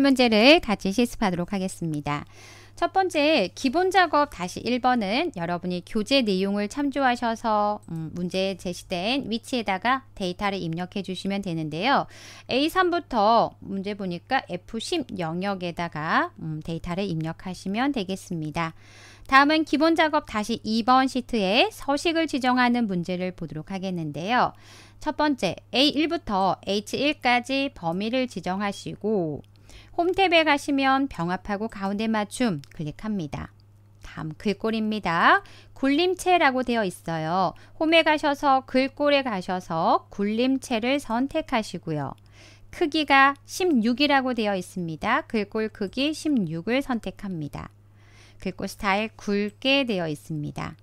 문제를 같이 실습하도록 하겠습니다. 첫 번째 기본 작업 다시 1번은 여러분이 교재 내용을 참조하셔서 음, 문제에 제시된 위치에다가 데이터를 입력해 주시면 되는데요. A3부터 문제 보니까 F10 영역에다가 음, 데이터를 입력하시면 되겠습니다. 다음은 기본 작업 다시 2번 시트에 서식을 지정하는 문제를 보도록 하겠는데요. 첫 번째 A1부터 H1까지 범위를 지정하시고 홈탭에 가시면 병합하고 가운데 맞춤 클릭합니다. 다음 글꼴입니다. 굴림체라고 되어 있어요. 홈에 가셔서 글꼴에 가셔서 굴림체를 선택하시고요. 크기가 16이라고 되어 있습니다. 글꼴 크기 16을 선택합니다. 글꼴 스타일 굵게 되어 있습니다.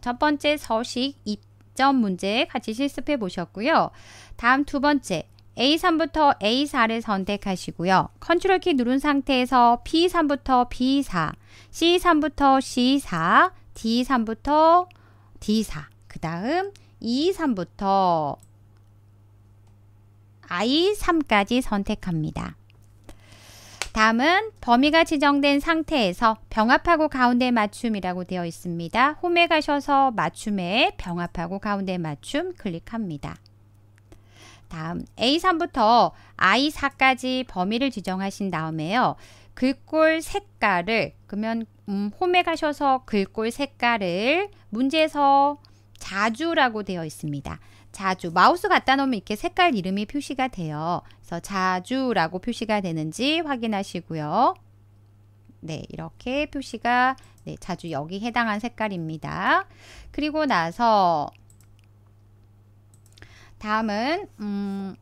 첫 번째 서식 2점 문제 같이 실습해 보셨고요. 다음 두 번째 A3부터 A4를 선택하시고요. 컨트롤 키 누른 상태에서 B3부터 B4, C3부터 C4, D3부터 D4, 그 다음 E3부터 I3까지 선택합니다. 다음은 범위가 지정된 상태에서 병합하고 가운데 맞춤이라고 되어 있습니다. 홈에 가셔서 맞춤에 병합하고 가운데 맞춤 클릭합니다. 다음 A3부터 I4까지 범위를 지정하신 다음에요. 글꼴 색깔을 그러면 음, 홈에 가셔서 글꼴 색깔을 문제에서 자주라고 되어 있습니다. 자주 마우스 갖다 놓으면 이렇게 색깔 이름이 표시가 돼요. 그래서 자주라고 표시가 되는지 확인하시고요. 네, 이렇게 표시가 네, 자주 여기 해당한 색깔입니다. 그리고 나서 다음은 음,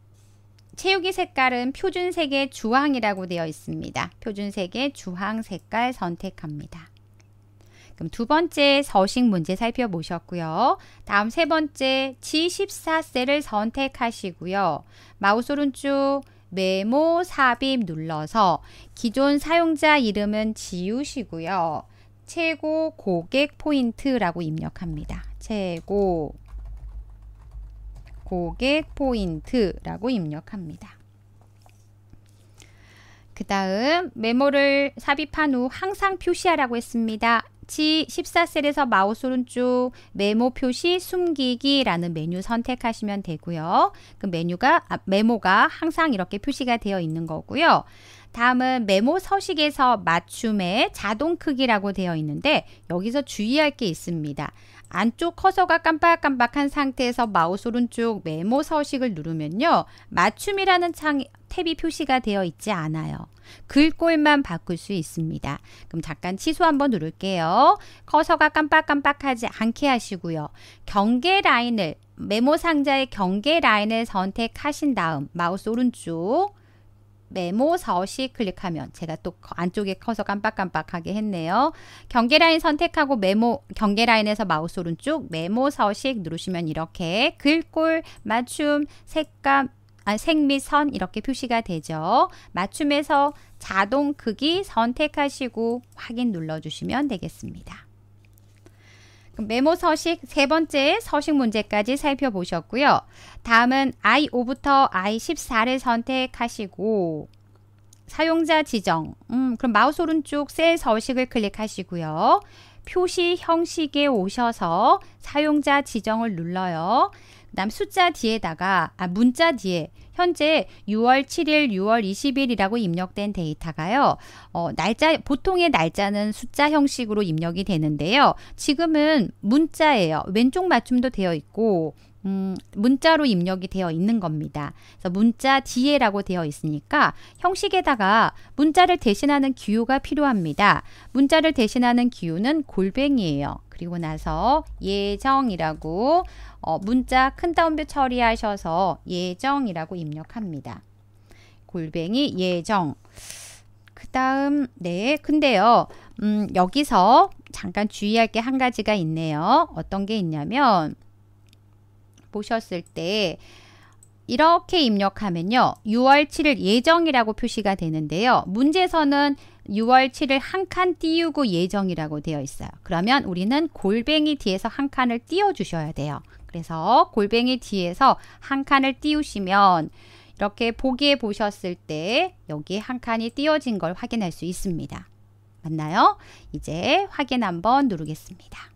채우기 색깔은 표준색의 주황이라고 되어 있습니다. 표준색의 주황 색깔 선택합니다. 그럼 두 번째 서식 문제 살펴보셨고요. 다음 세 번째 G14셀을 선택하시고요. 마우스 오른쪽 메모 삽입 눌러서 기존 사용자 이름은 지우시고요. 최고 고객 포인트라고 입력합니다. 최고 고객 포인트라고 입력합니다. 그 다음 메모를 삽입한 후 항상 표시하라고 했습니다. G14셀에서 마우스 오른쪽 메모 표시 숨기기라는 메뉴 선택하시면 되고요. 그 메뉴가 아, 메모가 항상 이렇게 표시가 되어 있는 거고요. 다음은 메모 서식에서 맞춤의 자동 크기라고 되어 있는데 여기서 주의할 게 있습니다. 안쪽 커서가 깜빡깜빡한 상태에서 마우스 오른쪽 메모 서식을 누르면요. 맞춤이라는 창 탭이 표시가 되어 있지 않아요. 글꼴만 바꿀 수 있습니다. 그럼 잠깐 취소 한번 누를게요. 커서가 깜빡깜빡하지 않게 하시고요. 경계 라인을 메모 상자의 경계 라인을 선택하신 다음 마우스 오른쪽 메모 서식 클릭하면 제가 또 안쪽에 커서 깜빡깜빡하게 했네요. 경계라인 선택하고 메모 경계라인에서 마우스 오른쪽 메모 4호 누르시면 이렇게 글꼴, 맞춤, 색감, 아, 색및 선 이렇게 표시가 되죠. 맞춤에서 자동 크기 선택하시고 확인 눌러주시면 되겠습니다. 메모 서식 세 번째 서식 문제까지 살펴보셨고요. 다음은 I5부터 I14를 선택하시고 사용자 지정, 음, 그럼 마우스 오른쪽 셀 서식을 클릭하시고요. 표시 형식에 오셔서 사용자 지정을 눌러요. 그 다음 숫자 뒤에다가, 아, 문자 뒤에 현재 6월 7일, 6월 20일이라고 입력된 데이터가요. 어, 날짜 보통의 날짜는 숫자 형식으로 입력이 되는데요. 지금은 문자예요. 왼쪽 맞춤도 되어 있고 음, 문자로 입력이 되어 있는 겁니다. 그래서 문자 뒤에라고 되어 있으니까 형식에다가 문자를 대신하는 기호가 필요합니다. 문자를 대신하는 기호는 골뱅이에요. 그리고 나서 예정이라고 어, 문자 큰 따옴표 처리하셔서 예정이라고 입력합니다. 골뱅이 예정. 그 다음 네 근데요 음, 여기서 잠깐 주의할 게 한 가지가 있네요. 어떤 게 있냐면 보셨을 때 이렇게 입력하면요. 6월 7일 예정이라고 표시가 되는데요. 문제에서는 6월 7일 한 칸 띄우고 예정이라고 되어 있어요. 그러면 우리는 골뱅이 뒤에서 한 칸을 띄워 주셔야 돼요. 그래서 골뱅이 뒤에서 한 칸을 띄우시면 이렇게 보기에 보셨을 때 여기 한 칸이 띄워진 걸 확인할 수 있습니다. 맞나요? 이제 확인 한번 누르겠습니다.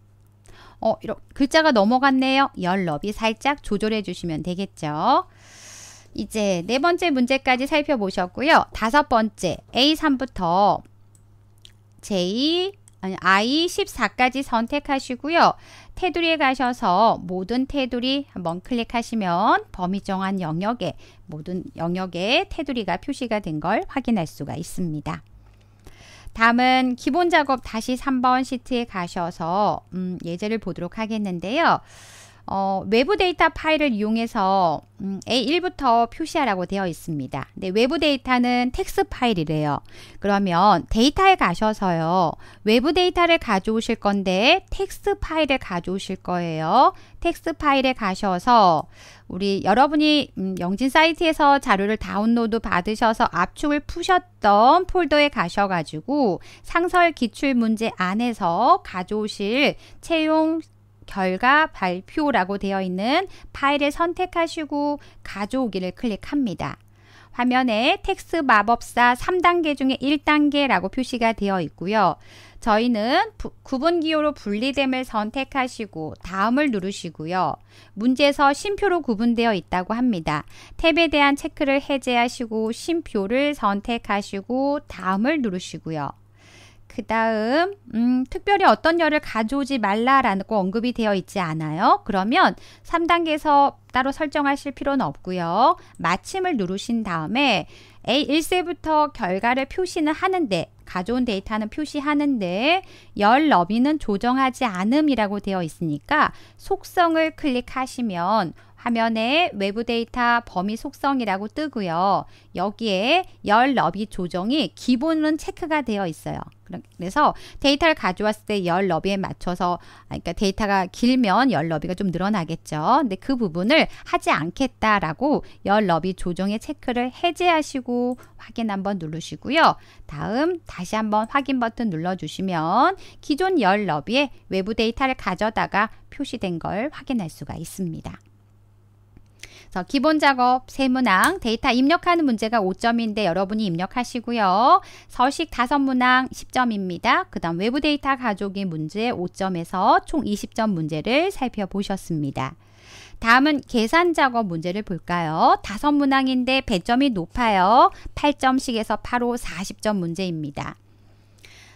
어, 이렇 글자가 넘어갔네요. 열 너비 살짝 조절해 주시면 되겠죠. 이제 네 번째 문제까지 살펴보셨고요. 다섯 번째 A3부터 J 아니, I14까지 선택하시고요. 테두리에 가셔서 모든 테두리 한번 클릭하시면 범위 정한 영역에 모든 영역에 테두리가 표시가 된 걸 확인할 수가 있습니다. 다음은 기본 작업 다시 3번 시트에 가셔서 음, 예제를 보도록 하겠는데요. 어, 외부 데이터 파일을 이용해서 음, A1부터 표시하라고 되어 있습니다. 근데 외부 데이터는 텍스 파일이래요. 그러면 데이터에 가셔서요. 외부 데이터를 가져오실 건데 텍스 파일을 가져오실 거예요. 텍스 파일에 가셔서 우리 여러분이 음, 영진 사이트에서 자료를 다운로드 받으셔서 압축을 푸셨던 폴더에 가셔가지고 상설 기출 문제 안에서 가져오실 채용 결과 발표라고 되어 있는 파일을 선택하시고 가져오기를 클릭합니다. 화면에 텍스 마법사 3단계 중에 1단계라고 표시가 되어 있고요. 저희는 부, 구분 기호로 분리됨을 선택하시고 다음을 누르시고요. 문제에서 심표로 구분되어 있다고 합니다. 탭에 대한 체크를 해제하시고 심표를 선택하시고 다음을 누르시고요. 그 다음 음, 특별히 어떤 열을 가져오지 말라라고 언급이 되어 있지 않아요. 그러면 3단계에서 따로 설정하실 필요는 없고요. 마침을 누르신 다음에 A1세부터 결과를 표시는 하는데 가져온 데이터는 표시하는데 열 너비는 조정하지 않음이라고 되어 있으니까 속성을 클릭하시면 화면에 외부 데이터 범위 속성이라고 뜨고요. 여기에 열 너비 조정이 기본은 체크가 되어 있어요. 그래서 데이터를 가져왔을 때 열 너비에 맞춰서 아, 그러니까 데이터가 길면 열 너비가 좀 늘어나겠죠. 근데 그 부분을 하지 않겠다라고 열 너비 조정의 체크를 해제하시고 확인 한번 누르시고요. 다음 다시 한번 확인 버튼 눌러주시면 기존 열 너비에 외부 데이터를 가져다가 표시된 걸 확인할 수가 있습니다. 자, 기본 작업 3문항 데이터 입력하는 문제가 5점인데 여러분이 입력하시고요. 서식 5문항 10점입니다. 그 다음 외부 데이터 가족의 문제 5점에서 총 20점 문제를 살펴보셨습니다. 다음은 계산 작업 문제를 볼까요? 다섯 문항인데 배점이 높아요. 8점씩에서 8호 40점 문제입니다.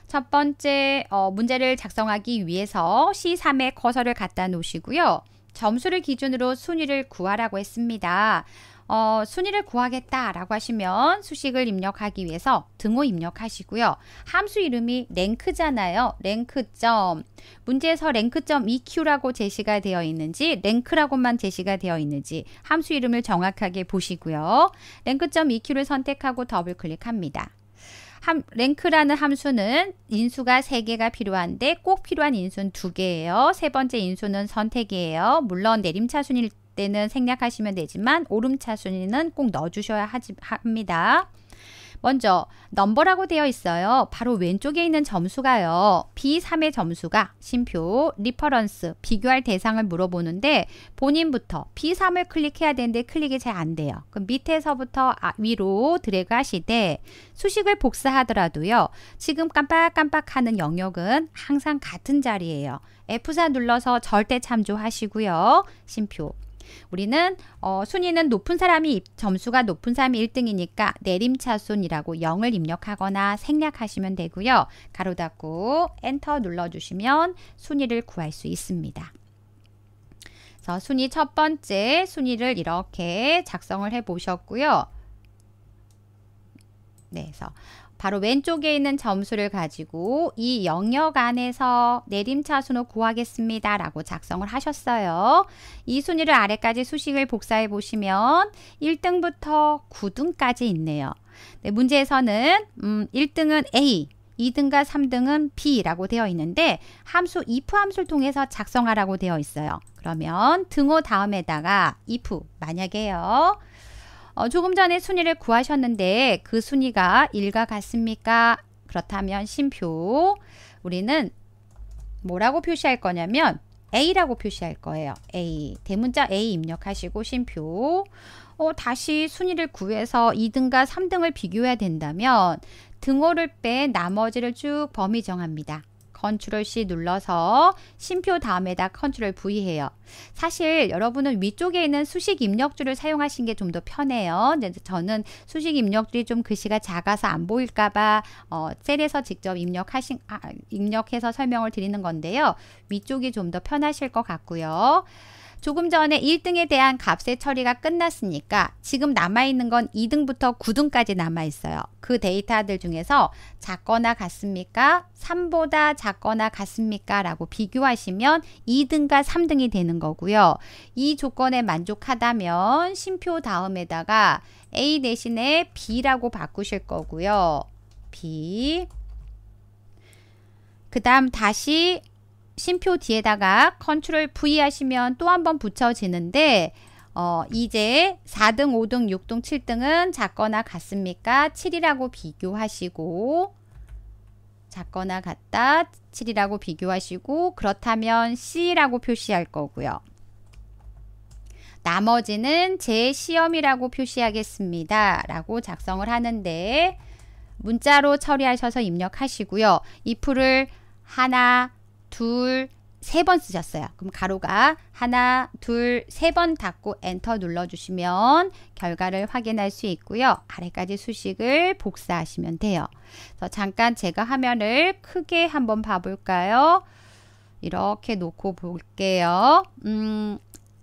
첫 번째 어, 문제를 작성하기 위해서 C3에 커서를 갖다 놓으시고요. 점수를 기준으로 순위를 구하라고 했습니다. 어, 순위를 구하겠다라고 하시면 수식을 입력하기 위해서 등호 입력하시고요. 함수 이름이 랭크잖아요. 랭크점. 문제에서 랭크점 EQ라고 제시가 되어 있는지 랭크라고만 제시가 되어 있는지 함수 이름을 정확하게 보시고요. 랭크점 EQ를 선택하고 더블 클릭합니다. 함, 랭크라는 함수는 인수가 3개가 필요한데 꼭 필요한 인수는 2개예요. 세 번째 인수는 선택이에요. 물론 내림차순일 때는 생략하시면 되지만 오름차순위는 꼭 넣어주셔야 하지, 합니다. 먼저 넘버라고 되어 있어요. 바로 왼쪽에 있는 점수가요. B3의 점수가 심표, 리퍼런스, 비교할 대상을 물어보는데 본인부터 B3을 클릭해야 되는데 클릭이 잘 안 돼요. 그럼 밑에서부터 아, 위로 드래그 하시되 수식을 복사하더라도요. 지금 깜빡깜빡하는 영역은 항상 같은 자리예요. F4 눌러서 절대 참조하시고요. 심표 우리는 어, 순위는 높은 사람이 점수가 높은 사람이 1등이니까 내림차순이라고 0을 입력하거나 생략하시면 되고요. 가로 닫고 엔터 눌러주시면 순위를 구할 수 있습니다. 그래서 순위 첫 번째 순위를 이렇게 작성을 해 보셨고요. 네, 그래서 바로 왼쪽에 있는 점수를 가지고 이 영역 안에서 내림차순호 구하겠습니다. 라고 작성을 하셨어요. 이 순위를 아래까지 수식을 복사해 보시면 1등부터 9등까지 있네요. 네, 문제에서는 음, 1등은 A, 2등과 3등은 B라고 되어 있는데 함수 if 함수를 통해서 작성하라고 되어 있어요. 그러면 등호 다음에다가 if 만약에요. 어, 조금 전에 순위를 구하셨는데 그 순위가 1과 같습니까? 그렇다면 심표 우리는 뭐라고 표시할 거냐면 A라고 표시할 거예요. A 대문자 A 입력하시고 심표 어, 다시 순위를 구해서 2등과 3등을 비교해야 된다면 등호를 빼 나머지를 쭉 범위 정합니다. 컨트롤 C 눌러서 심표 다음에다 컨트롤 V 해요. 사실 여러분은 위쪽에 있는 수식 입력줄을 사용하신 게 좀 더 편해요. 저는 수식 입력줄이 좀 글씨가 작아서 안 보일까봐 어, 셀에서 직접 입력하신 아, 입력해서 설명을 드리는 건데요. 위쪽이 좀 더 편하실 것 같고요. 조금 전에 1등에 대한 값의 처리가 끝났으니까 지금 남아있는 건 2등부터 9등까지 남아있어요. 그 데이터들 중에서 작거나 같습니까? 3보다 작거나 같습니까? 라고 비교하시면 2등과 3등이 되는 거고요. 이 조건에 만족하다면 심표 다음에다가 A 대신에 B라고 바꾸실 거고요. B 그 다음 다시 심표 뒤에다가 컨트롤 V 하시면 또 한 번 붙여지는데 어, 이제 4등, 5등, 6등, 7등은 작거나 같습니까? 7이라고 비교하시고 작거나 같다 7이라고 비교하시고 그렇다면 C라고 표시할 거고요. 나머지는 제 시험이라고 표시하겠습니다. 라고 작성을 하는데 문자로 처리하셔서 입력하시고요. 이 풀을 하나, 둘, 세 번 쓰셨어요. 그럼 가로가 하나, 둘, 세 번 닫고 엔터 눌러주시면 결과를 확인할 수 있고요. 아래까지 수식을 복사하시면 돼요. 잠깐 제가 화면을 크게 한번 봐볼까요? 이렇게 놓고 볼게요. 음,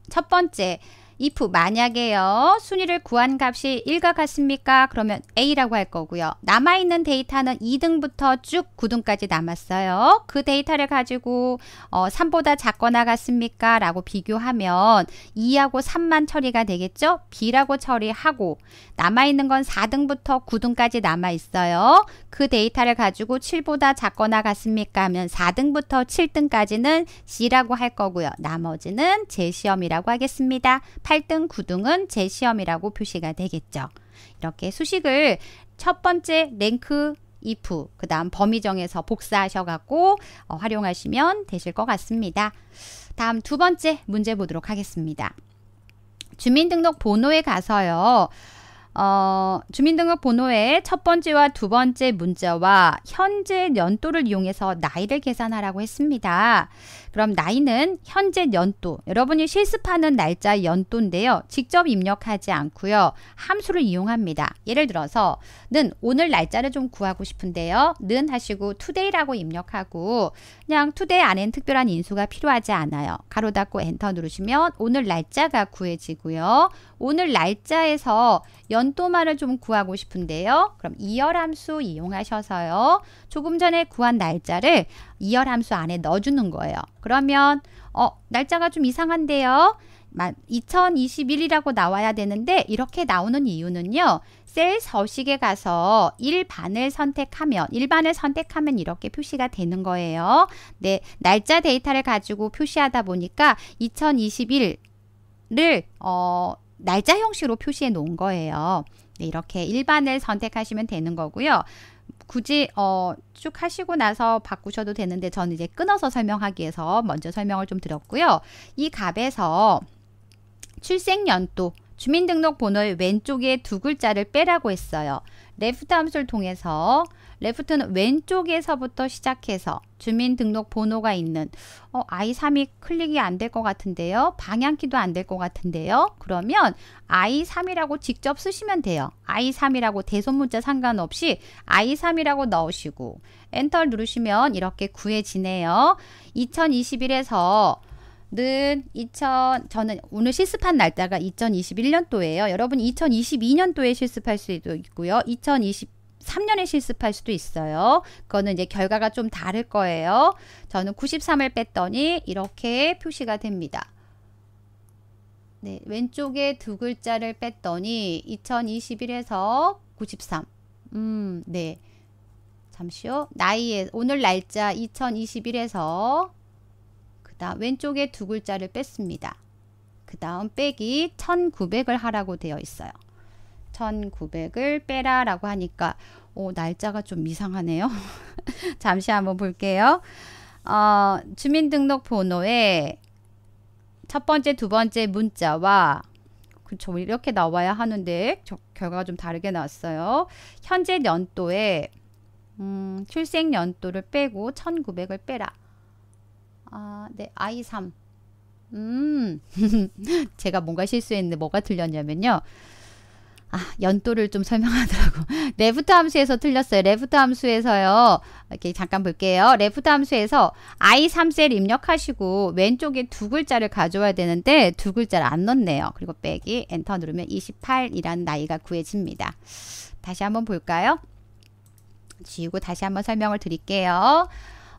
첫 번째, if 만약에요. 순위를 구한 값이 1과 같습니까? 그러면 A라고 할 거고요. 남아있는 데이터는 2등부터 쭉 9등까지 남았어요. 그 데이터를 가지고 어, 3보다 작거나 같습니까? 라고 비교하면 2하고 3만 처리가 되겠죠? B라고 처리하고 남아있는 건 4등부터 9등까지 남아있어요. 그 데이터를 가지고 7보다 작거나 같습니까? 하면 4등부터 7등까지는 C라고 할 거고요. 나머지는 재시험이라고 하겠습니다. 8등, 9등은 재시험이라고 표시가 되겠죠. 이렇게 수식을 첫 번째 랭크 if, 그 다음 범위 정해서 복사하셔갖고 어, 활용하시면 되실 것 같습니다. 다음 두 번째 문제 보도록 하겠습니다. 주민등록번호에 가서요. 어, 주민등록번호의 첫 번째와 두 번째 문자와 현재 연도를 이용해서 나이를 계산하라고 했습니다. 그럼 나이는 현재 연도, 여러분이 실습하는 날짜 연도인데요. 직접 입력하지 않고요. 함수를 이용합니다. 예를 들어서 는 오늘 날짜를 좀 구하고 싶은데요. 는 하시고 today라고 입력하고 그냥 today 안엔 특별한 인수가 필요하지 않아요. 가로 닫고 엔터 누르시면 오늘 날짜가 구해지고요. 오늘 날짜에서 연도만을 좀 구하고 싶은데요. 그럼 이열함수 이용하셔서요. 조금 전에 구한 날짜를 이열함수 안에 넣어주는 거예요. 그러면 어 날짜가 좀 이상한데요. 2021이라고 나와야 되는데 이렇게 나오는 이유는요. 셀 서식에 가서 1반을 선택하면 1반을 선택하면 이렇게 표시가 되는 거예요. 네, 날짜 데이터를 가지고 표시하다 보니까 2 0 2 1을어 날짜 형식으로 표시해 놓은 거예요. 네, 이렇게 일반을 선택하시면 되는 거고요. 굳이 어, 쭉 하시고 나서 바꾸셔도 되는데 저는 이제 끊어서 설명하기 위해서 먼저 설명을 좀 드렸고요. 이 값에서 출생연도 주민등록번호의 왼쪽에 두 글자를 빼라고 했어요. 레프트 네, 함수를 통해서 레프트는 왼쪽에서부터 시작해서 주민등록번호가 있는 어, I3이 클릭이 안 될 것 같은데요. 방향키도 안 될 것 같은데요. 그러면 I3이라고 직접 쓰시면 돼요. I3이라고 대소문자 상관없이 I3이라고 넣으시고 엔터 를 누르시면 이렇게 구해지네요. 2021에서 는 2000, 저는 오늘 실습한 날짜가 2021년도예요. 여러분 2022년도에 실습할 수도 있고요. 2020 3년에 실습할 수도 있어요. 그거는 이제 결과가 좀 다를 거예요. 저는 93을 뺐더니 이렇게 표시가 됩니다. 네, 왼쪽에 두 글자를 뺐더니 2021에서 93. 음, 네. 잠시요. 나이에 오늘 날짜 2021에서 그다음 왼쪽에 두 글자를 뺐습니다. 그다음 빼기 1900을 하라고 되어 있어요. 1900을 빼라 라고 하니까 오, 어, 날짜가 좀 이상하네요. 잠시 한번 볼게요. 어, 주민등록번호에 첫 번째, 두 번째 문자와 그쵸 이렇게 나와야 하는데 저, 결과가 좀 다르게 나왔어요. 현재 연도에 음, 출생 연도를 빼고 1900을 빼라. 아, 네, I3. 음, 제가 뭔가 실수했는데 뭐가 틀렸냐면요. 아, 연도를 좀 설명하더라고. 레프트 함수에서 틀렸어요. 레프트 함수에서요. 이렇게 잠깐 볼게요. 레프트 함수에서 I3셀 입력하시고 왼쪽에 두 글자를 가져와야 되는데 두 글자를 안 넣네요. 그리고 빼기 엔터 누르면 28이라는 나이가 구해집니다. 다시 한번 볼까요? 지우고 다시 한번 설명을 드릴게요.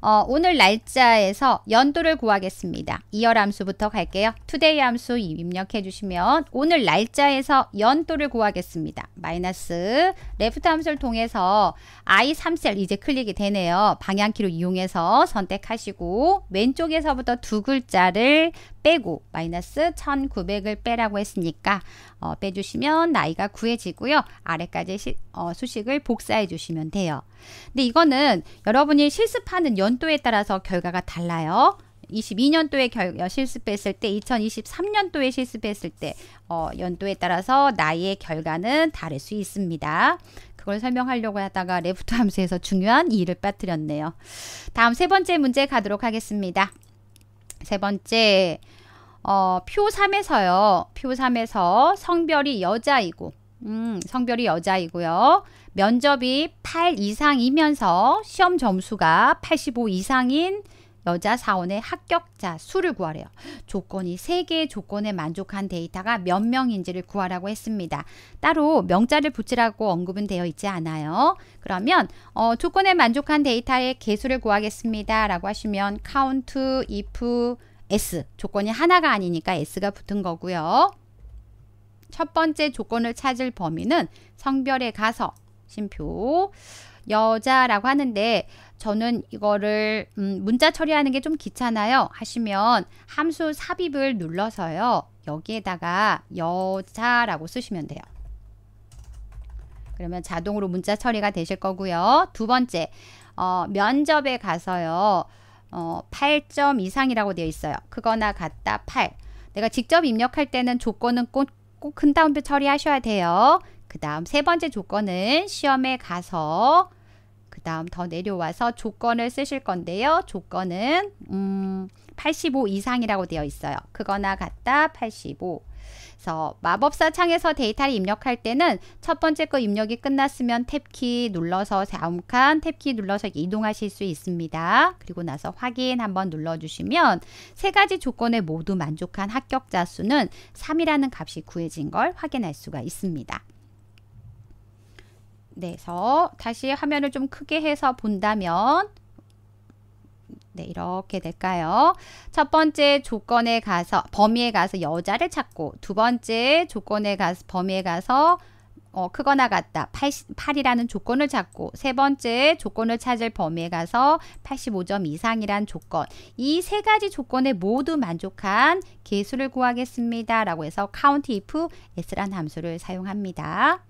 어, 오늘 날짜에서 연도를 구하겠습니다. 2열 함수부터 갈게요. 투데이 함수 입력해 주시면 오늘 날짜에서 연도를 구하겠습니다. 마이너스 레프트 함수를 통해서 I3셀 이제 클릭이 되네요. 방향키로 이용해서 선택하시고 왼쪽에서부터 두 글자를 빼고 마이너스 1900을 빼라고 했으니까 어, 빼주시면 나이가 구해지고요. 아래까지 시, 어, 수식을 복사해 주시면 돼요. 근데 이거는 여러분이 실습하는 연도에 따라서 결과가 달라요. 22년도에 결, 어, 실습했을 때, 2023년도에 실습했을 때 어, 연도에 따라서 나이의 결과는 다를 수 있습니다. 그걸 설명하려고 하다가 레프트 함수에서 중요한 이를 빠뜨렸네요. 다음 세 번째 문제 가도록 하겠습니다. 세 번째 어, 표 3에서요. 표 3에서 성별이 여자이고 음, 성별이 여자이고요. 면접이 8 이상이면서 시험 점수가 85 이상인 여자 사원의 합격자 수를 구하래요. 조건이 3개의 조건에 만족한 데이터가 몇 명인지를 구하라고 했습니다. 따로 명자를 붙이라고 언급은 되어 있지 않아요. 그러면 어, 조건에 만족한 데이터의 개수를 구하겠습니다. 라고 하시면 count, if, S 조건이 하나가 아니니까 S가 붙은 거고요. 첫 번째 조건을 찾을 범위는 성별에 가서 심표 여자라고 하는데 저는 이거를 음, 문자 처리하는 게 좀 귀찮아요 하시면 함수 삽입을 눌러서요 여기에다가 여자라고 쓰시면 돼요 그러면 자동으로 문자 처리가 되실 거고요 두 번째 어, 면접에 가서요 어, 8점 이상이라고 되어 있어요. 그거나 같다 8. 내가 직접 입력할 때는 조건은 꼭, 꼭다운옴표 처리하셔야 돼요. 그 다음 세 번째 조건은 시험에 가서 그 다음 더 내려와서 조건을 쓰실 건데요. 조건은 음, 85 이상이라고 되어 있어요. 그거나 같다 85. 그래서 마법사 창에서 데이터를 입력할 때는 첫 번째 거 입력이 끝났으면 탭키 눌러서 다음 칸 탭키 눌러서 이동하실 수 있습니다. 그리고 나서 확인 한번 눌러주시면 세 가지 조건에 모두 만족한 합격자 수는 3이라는 값이 구해진 걸 확인할 수가 있습니다. 네, 그래서 다시 화면을 좀 크게 해서 본다면 네, 이렇게 될까요? 첫 번째 조건에 가서 범위에 가서 여자를 찾고 두 번째 조건에 가서 범위에 가서 어, 크거나 같다 8 0이라는 조건을 찾고 세 번째 조건을 찾을 범위에 가서 85점 이상이란 조건 이 세 가지 조건에 모두 만족한 개수를 구하겠습니다 라고 해서 count if s란 함수를 사용합니다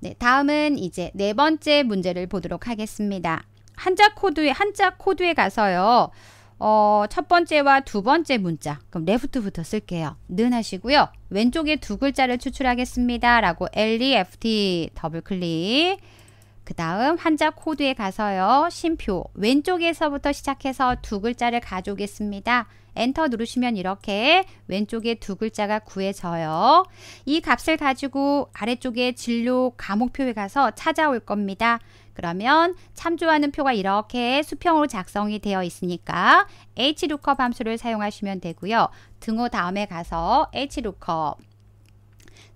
네, 다음은 이제 네 번째 문제를 보도록 하겠습니다 한자 코드에 한자 코드에 가서요. 어, 첫 번째와 두 번째 문자. 그럼 레프트부터 쓸게요. 는 하시고요. 왼쪽에 두 글자를 추출하겠습니다. 라고 LEFT 더블 클릭. 그 다음 한자 코드에 가서요. 심표. 왼쪽에서부터 시작해서 두 글자를 가져오겠습니다. 엔터 누르시면 이렇게 왼쪽에 두 글자가 구해져요. 이 값을 가지고 아래쪽에 진료 과목표에 가서 찾아올 겁니다. 그러면 참조하는 표가 이렇게 수평으로 작성이 되어 있으니까 hlookup 함수를 사용하시면 되고요. 등호 다음에 가서 hlookup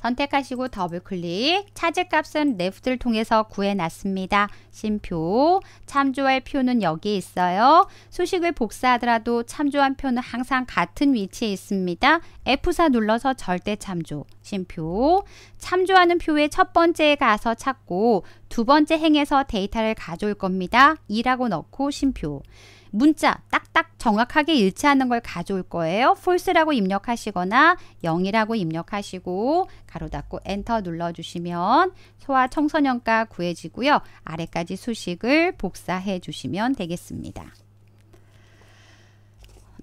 선택하시고 더블클릭 찾을 값은 레프트를 통해서 구해놨습니다. 심표 참조할 표는 여기 있어요. 수식을 복사하더라도 참조한 표는 항상 같은 위치에 있습니다. F4 눌러서 절대 참조 쉼표. 참조하는 표의 첫 번째에 가서 찾고 두 번째 행에서 데이터를 가져올 겁니다. 이라고 넣고 쉼표. 문자 딱딱 정확하게 일치하는 걸 가져올 거예요. false라고 입력하시거나 0이라고 입력하시고 가로 닫고 엔터 눌러주시면 소아 청소년과 구해지고요. 아래까지 수식을 복사해 주시면 되겠습니다.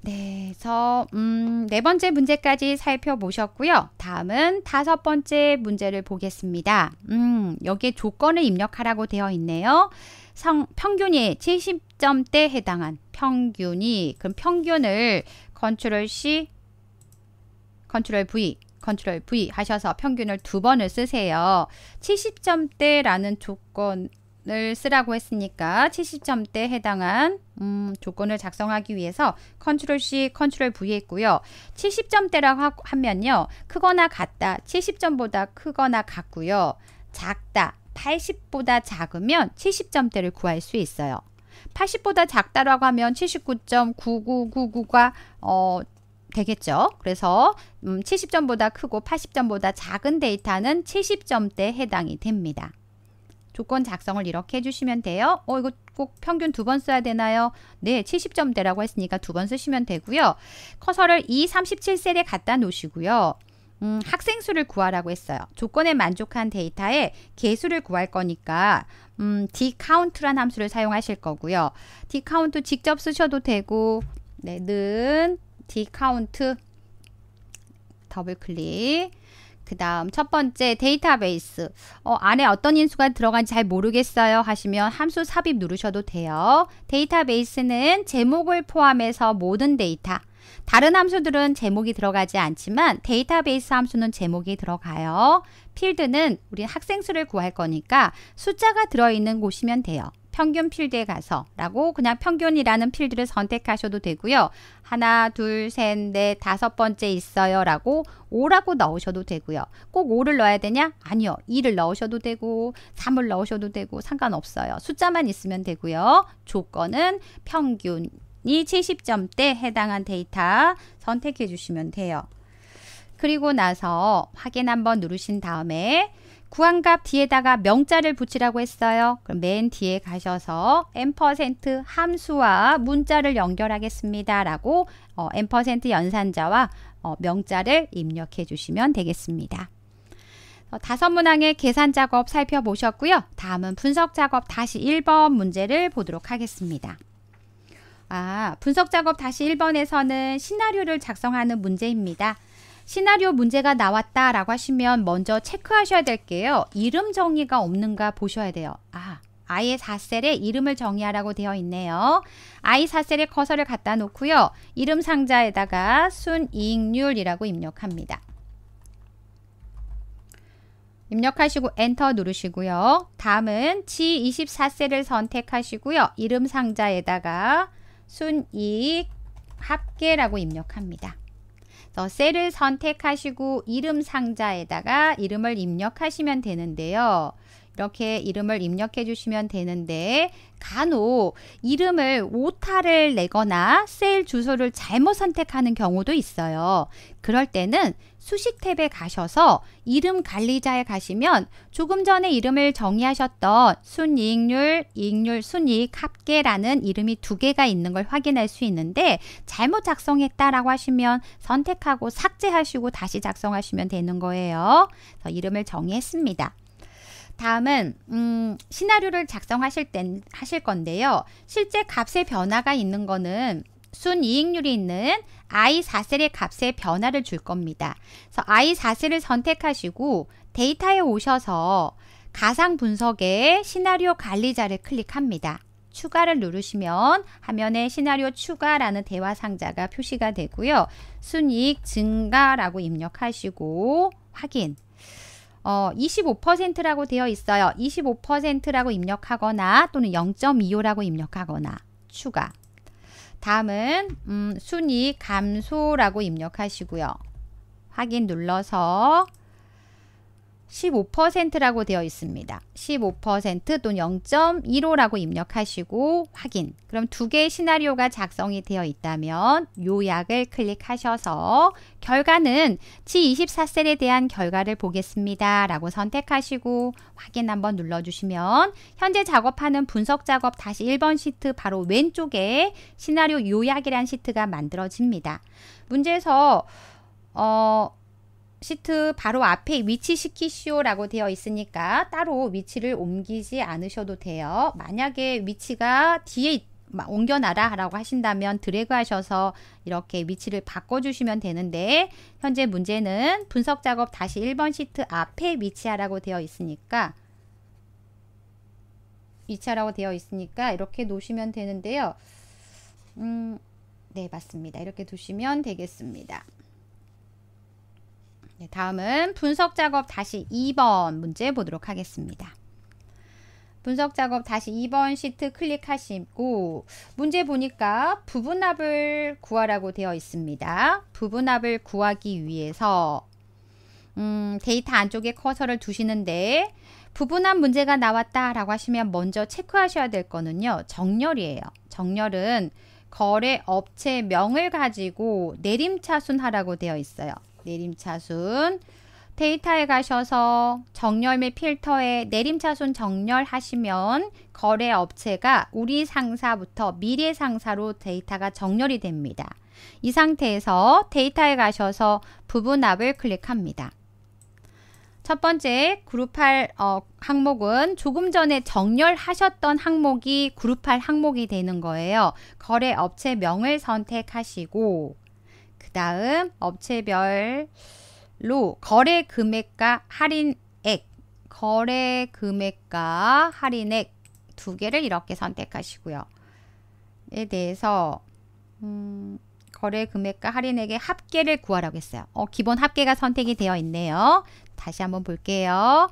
네, 그래서 음, 네 번째 문제까지 살펴보셨고요. 다음은 다섯 번째 문제를 보겠습니다. 음, 여기에 조건을 입력하라고 되어 있네요. 성, 평균이 70점대에 해당한 평균이 그럼 평균을 컨트롤 C, 컨트롤 V, 컨트롤 V 하셔서 평균을 두 번을 쓰세요. 70점대라는 조건 조건을 쓰라고 했으니까 70점대에 해당한 음, 조건을 작성하기 위해서 컨트롤 C, 컨트롤 V 했고요. 70점대라고 하면요. 크거나 같다, 70점보다 크거나 같고요. 작다, 80보다 작으면 70점대를 구할 수 있어요. 80보다 작다라고 하면 79.9999가 어, 되겠죠. 그래서 음, 70점보다 크고 80점보다 작은 데이터는 70점대에 해당이 됩니다. 조건 작성을 이렇게 해주시면 돼요. 어, 이거 꼭 평균 두 번 써야 되나요? 네, 70점대라고 했으니까 두 번 쓰시면 되고요. 커서를 이 37셀에 갖다 놓으시고요. 음, 학생 수를 구하라고 했어요. 조건에 만족한 데이터에 개수를 구할 거니까 음, dcount란 함수를 사용하실 거고요. dcount 직접 쓰셔도 되고 네, 는 dcount 더블 클릭 그 다음 첫 번째 데이터베이스 어, 안에 어떤 인수가 들어간지 잘 모르겠어요 하시면 함수 삽입 누르셔도 돼요. 데이터베이스는 제목을 포함해서 모든 데이터 다른 함수들은 제목이 들어가지 않지만 데이터베이스 함수는 제목이 들어가요. 필드는 우리 학생 수를 구할 거니까 숫자가 들어있는 곳이면 돼요. 평균 필드에 가서 라고 그냥 평균이라는 필드를 선택하셔도 되고요. 하나, 둘, 셋, 넷, 다섯 번째 있어요 라고 5라고 넣으셔도 되고요. 꼭 5를 넣어야 되냐? 아니요. 2를 넣으셔도 되고 3을 넣으셔도 되고 상관없어요. 숫자만 있으면 되고요. 조건은 평균 이 70점대 해당한 데이터 선택해 주시면 돼요. 그리고 나서 확인 한번 누르신 다음에 구한값 뒤에다가 명자를 붙이라고 했어요. 그럼 맨 뒤에 가셔서 앰 함수와 문자를 연결하겠습니다. 라고 어, 앰 연산자와 어, 명자를 입력해 주시면 되겠습니다. 어, 다섯 문항의 계산 작업 살펴보셨고요. 다음은 분석 작업 다시 1번 문제를 보도록 하겠습니다. 아, 분석 작업 다시 1번에서는 시나리오를 작성하는 문제입니다. 시나리오 문제가 나왔다라고 하시면 먼저 체크하셔야 될 게요. 이름 정의가 없는가 보셔야 돼요. 아, 아예 4셀에 이름을 정의하라고 되어 있네요. 아이 4셀에 커서를 갖다 놓고요. 이름 상자에다가 순이익률이라고 입력합니다. 입력하시고 엔터 누르시고요. 다음은 G24셀을 선택하시고요. 이름 상자에다가 순이익 합계라고 입력합니다. 어, 셀을 선택하시고 이름 상자에다가 이름을 입력하시면 되는데요. 이렇게 이름을 입력해 주시면 되는데 간혹 이름을 오타를 내거나 셀 주소를 잘못 선택하는 경우도 있어요. 그럴 때는 수식 탭에 가셔서 이름 관리자에 가시면 조금 전에 이름을 정의하셨던 순이익률, 이익률, 순이익 합계라는 이름이 두 개가 있는 걸 확인할 수 있는데 잘못 작성했다라고 하시면 선택하고 삭제하시고 다시 작성하시면 되는 거예요. 이름을 정의했습니다. 다음은 음, 시나리오를 작성하실 땐 하실 건데요. 실제 값의 변화가 있는 거는 순이익률이 있는 I4셀의 값의 변화를 줄 겁니다. 그래서 I4셀을 선택하시고 데이터에 오셔서 가상 분석의 시나리오 관리자를 클릭합니다. 추가를 누르시면 화면에 시나리오 추가라는 대화 상자가 표시가 되고요. 순이익 증가라고 입력하시고 확인 어, 25%라고 되어 있어요. 25%라고 입력하거나 또는 0.25라고 입력하거나 추가. 다음은 음, 순위 감소라고 입력하시고요. 확인 눌러서 15%라고 되어 있습니다. 15% 또는 0.15라고 입력하시고 확인. 그럼 두 개의 시나리오가 작성이 되어 있다면 요약을 클릭하셔서 결과는 G24셀에 대한 결과를 보겠습니다. 라고 선택하시고 확인 한번 눌러주시면 현재 작업하는 분석 작업 다시 1번 시트 바로 왼쪽에 시나리오 요약이란 시트가 만들어집니다. 문제에서 어, 시트 바로 앞에 위치시키시오라고 되어 있으니까 따로 위치를 옮기지 않으셔도 돼요. 만약에 위치가 뒤에 옮겨놔라 라고 하신다면 드래그 하셔서 이렇게 위치를 바꿔주시면 되는데 현재 문제는 분석 작업 다시 1번 시트 앞에 위치하라고 되어 있으니까 위치하라고 되어 있으니까 이렇게 놓으시면 되는데요. 음, 네 맞습니다. 이렇게 두시면 되겠습니다. 네, 다음은 분석 작업 다시 2번 문제 보도록 하겠습니다. 분석 작업 다시 2번 시트 클릭하시고 문제 보니까 부분합을 구하라고 되어 있습니다. 부분합을 구하기 위해서 음, 데이터 안쪽에 커서를 두시는데 부분합 문제가 나왔다라고 하시면 먼저 체크하셔야 될 거는요. 정렬이에요. 정렬은 거래 업체 명을 가지고 내림차순하라고 되어 있어요. 내림차순 데이터에 가셔서 정렬 및 필터에 내림차순 정렬하시면 거래업체가 우리 상사부터 미래 상사로 데이터가 정렬이 됩니다. 이 상태에서 데이터에 가셔서 부분압을 클릭합니다. 첫 번째 그룹할 어, 항목은 조금 전에 정렬하셨던 항목이 그룹할 항목이 되는 거예요. 거래업체명을 선택하시고 다음 업체별로 거래 금액과 할인액 거래 금액과 할인액 두 개를 이렇게 선택하시고요. 에 대해서 음, 거래 금액과 할인액의 합계를 구하라고 했어요. 어, 기본 합계가 선택이 되어 있네요. 다시 한번 볼게요.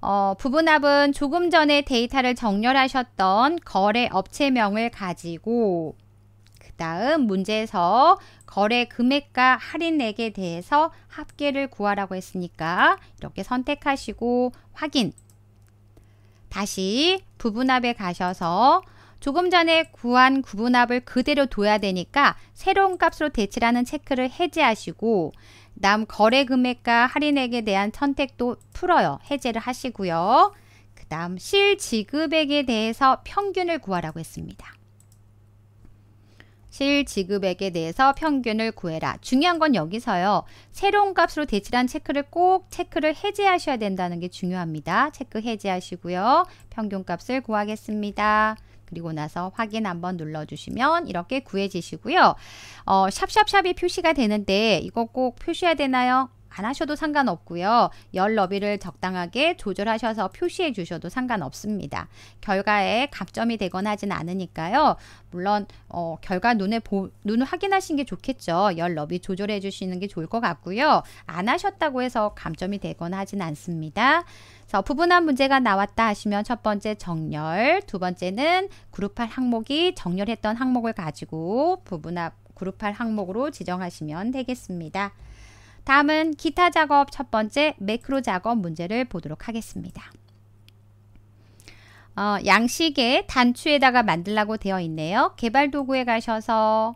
어, 부분합은 조금 전에 데이터를 정렬하셨던 거래 업체명을 가지고 그 다음 문제에서 거래 금액과 할인액에 대해서 합계를 구하라고 했으니까 이렇게 선택하시고 확인 다시 부분합에 가셔서 조금 전에 구한 구분합을 그대로 둬야 되니까 새로운 값으로 대치라는 체크를 해제하시고 다음 거래 금액과 할인액에 대한 선택도 풀어요. 해제를 하시고요. 그 다음 실지급액에 대해서 평균을 구하라고 했습니다. 실지급액에 대해서 평균을 구해라. 중요한 건 여기서요. 새로운 값으로 대체한 체크를 꼭 체크를 해제하셔야 된다는 게 중요합니다. 체크 해제하시고요. 평균값을 구하겠습니다. 그리고 나서 확인 한번 눌러주시면 이렇게 구해지시고요. 어, 샵샵샵이 표시가 되는데 이거 꼭 표시해야 되나요? 안 하셔도 상관없고요. 열 너비를 적당하게 조절하셔서 표시해 주셔도 상관없습니다. 결과에 갑점이 되거나 하진 않으니까요. 물론 어, 결과 눈에 보, 눈을 확인하신 게 좋겠죠. 열 너비 조절해 주시는 게 좋을 것 같고요. 안 하셨다고 해서 감점이 되거나 하진 않습니다. 자, 부분한 문제가 나왔다 하시면 첫 번째 정렬, 두 번째는 그룹 8 항목이 정렬했던 항목을 가지고 부분합 그룹 8 항목으로 지정하시면 되겠습니다. 다음은 기타 작업 첫 번째 매크로 작업 문제를 보도록 하겠습니다. 어, 양식의 단추에다가 만들라고 되어 있네요. 개발 도구에 가셔서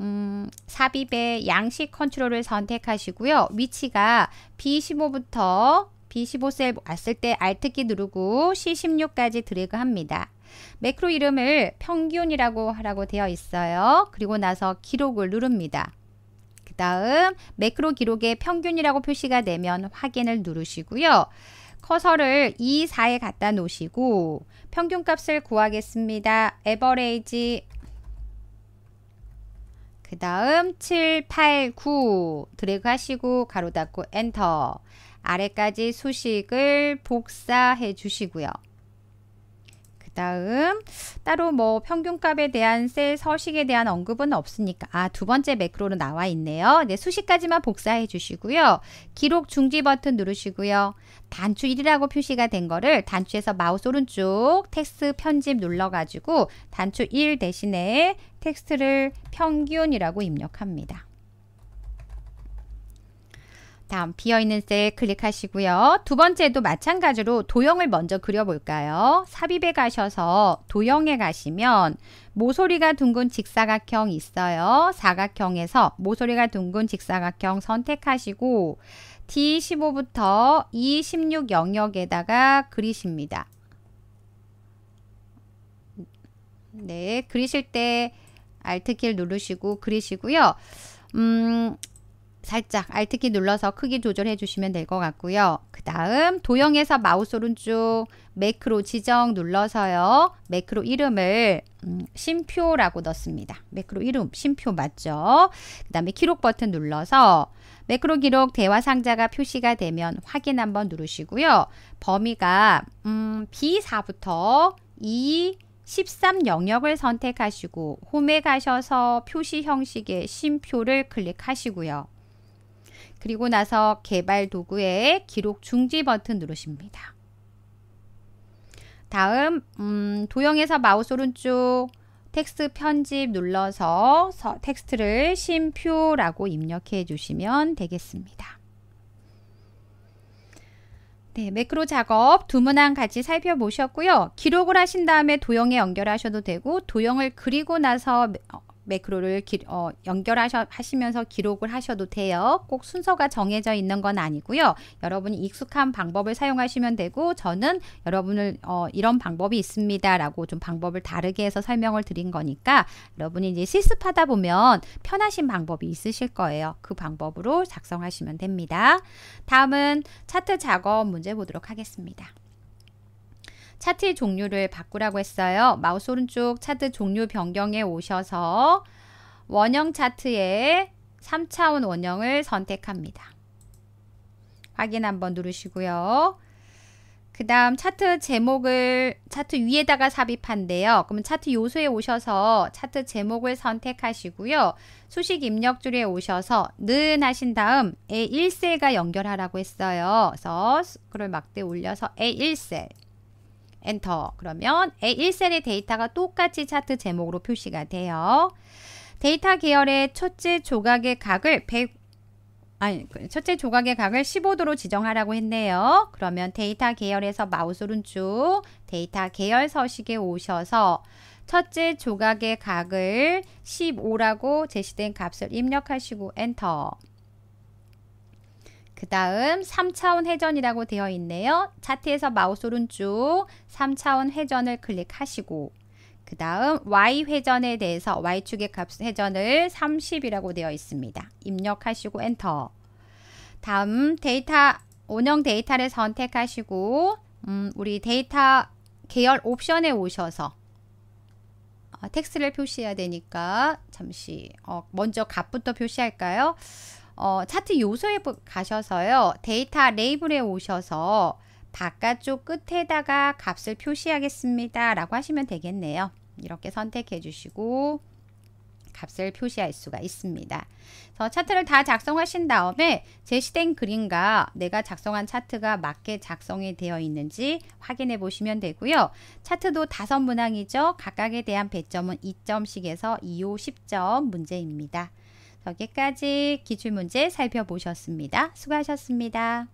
음, 삽입의 양식 컨트롤을 선택하시고요. 위치가 B15부터 B15셀 왔을 때 Alt키 누르고 C16까지 드래그 합니다. 매크로 이름을 평균이라고 하라고 되어 있어요. 그리고 나서 기록을 누릅니다. 다음 매크로 기록의 평균이라고 표시가 되면 확인을 누르시고요. 커서를 2, 4에 갖다 놓으시고 평균값을 구하겠습니다. 에버레이지 그 다음 7, 8, 9 드래그 하시고 가로 닫고 엔터 아래까지 수식을 복사해 주시고요. 다음 따로 뭐 평균값에 대한 셀 서식에 대한 언급은 없으니까 아 두 번째 매크로로 나와 있네요. 네, 수식까지만 복사해 주시고요. 기록 중지 버튼 누르시고요. 단추 1이라고 표시가 된 거를 단추에서 마우스 오른쪽 텍스트 편집 눌러가지고 단추 1 대신에 텍스트를 평균이라고 입력합니다. 다음 비어있는 셀 클릭하시고요. 두 번째도 마찬가지로 도형을 먼저 그려볼까요? 삽입에 가셔서 도형에 가시면 모서리가 둥근 직사각형 있어요. 사각형에서 모서리가 둥근 직사각형 선택하시고 D15부터 E16 영역에다가 그리십니다. 네, 그리실 때 Alt키를 누르시고 그리시고요. 음, 살짝 Alt키 눌러서 크기 조절해 주시면 될 것 같고요. 그 다음 도형에서 마우스 오른쪽 매크로 지정 눌러서요. 매크로 이름을 음, 심표라고 넣습니다. 매크로 이름 심표 맞죠? 그 다음에 기록 버튼 눌러서 매크로 기록 대화 상자가 표시가 되면 확인 한번 누르시고요. 범위가 음, B4부터 E 13 영역을 선택하시고 홈에 가셔서 표시 형식의 심표를 클릭하시고요. 그리고 나서 개발 도구에 기록 중지 버튼 누르십니다. 다음 음, 도형에서 마우스 오른쪽 텍스트 편집 눌러서 서, 텍스트를 심표라고 입력해 주시면 되겠습니다. 네, 매크로 작업 두 문항 같이 살펴보셨고요. 기록을 하신 다음에 도형에 연결하셔도 되고 도형을 그리고 나서 어, 매크로를 기, 어, 연결하시면서 기록을 하셔도 돼요. 꼭 순서가 정해져 있는 건 아니고요. 여러분이 익숙한 방법을 사용하시면 되고 저는 여러분을 어, 이런 방법이 있습니다. 라고 좀 방법을 다르게 해서 설명을 드린 거니까 여러분이 이제 실습하다 보면 편하신 방법이 있으실 거예요. 그 방법으로 작성하시면 됩니다. 다음은 차트 작업 문제 보도록 하겠습니다. 차트의 종류를 바꾸라고 했어요. 마우스 오른쪽 차트 종류 변경에 오셔서 원형 차트에 3차원 원형을 선택합니다. 확인 한번 누르시고요. 그 다음 차트 제목을 차트 위에다가 삽입한대요. 그러면 차트 요소에 오셔서 차트 제목을 선택하시고요. 수식 입력 줄에 오셔서 는 하신 다음 A1셀과 연결하라고 했어요. 그래서 그걸 막대 올려서 A1셀 엔터. 그러면 A1셀의 데이터가 똑같이 차트 제목으로 표시가 돼요. 데이터 계열의 첫째 조각의 각을 100 아니, 그 첫째 조각의 각을 15도로 지정하라고 했네요. 그러면 데이터 계열에서 마우스 오른쪽 데이터 계열 서식에 오셔서 첫째 조각의 각을 15라고 제시된 값을 입력하시고 엔터. 그 다음 3차원 회전이라고 되어 있네요. 차트에서 마우스 오른쪽 3차원 회전을 클릭하시고 그 다음 Y 회전에 대해서 Y축의 값 회전을 30이라고 되어 있습니다. 입력하시고 엔터 다음 데이터 운영 데이터를 선택하시고 음, 우리 데이터 계열 옵션에 오셔서 어, 텍스트를 표시해야 되니까 잠시 어, 먼저 값부터 표시할까요? 어, 차트 요소에 가셔서요. 데이터 레이블에 오셔서 바깥쪽 끝에다가 값을 표시하겠습니다. 라고 하시면 되겠네요. 이렇게 선택해 주시고 값을 표시할 수가 있습니다. 그래서 차트를 다 작성하신 다음에 제시된 그림과 내가 작성한 차트가 맞게 작성이 되어 있는지 확인해 보시면 되고요. 차트도 다섯 문항이죠. 각각에 대한 배점은 2점씩에서 2호 10점 문제입니다. 여기까지 기출문제 살펴보셨습니다. 수고하셨습니다.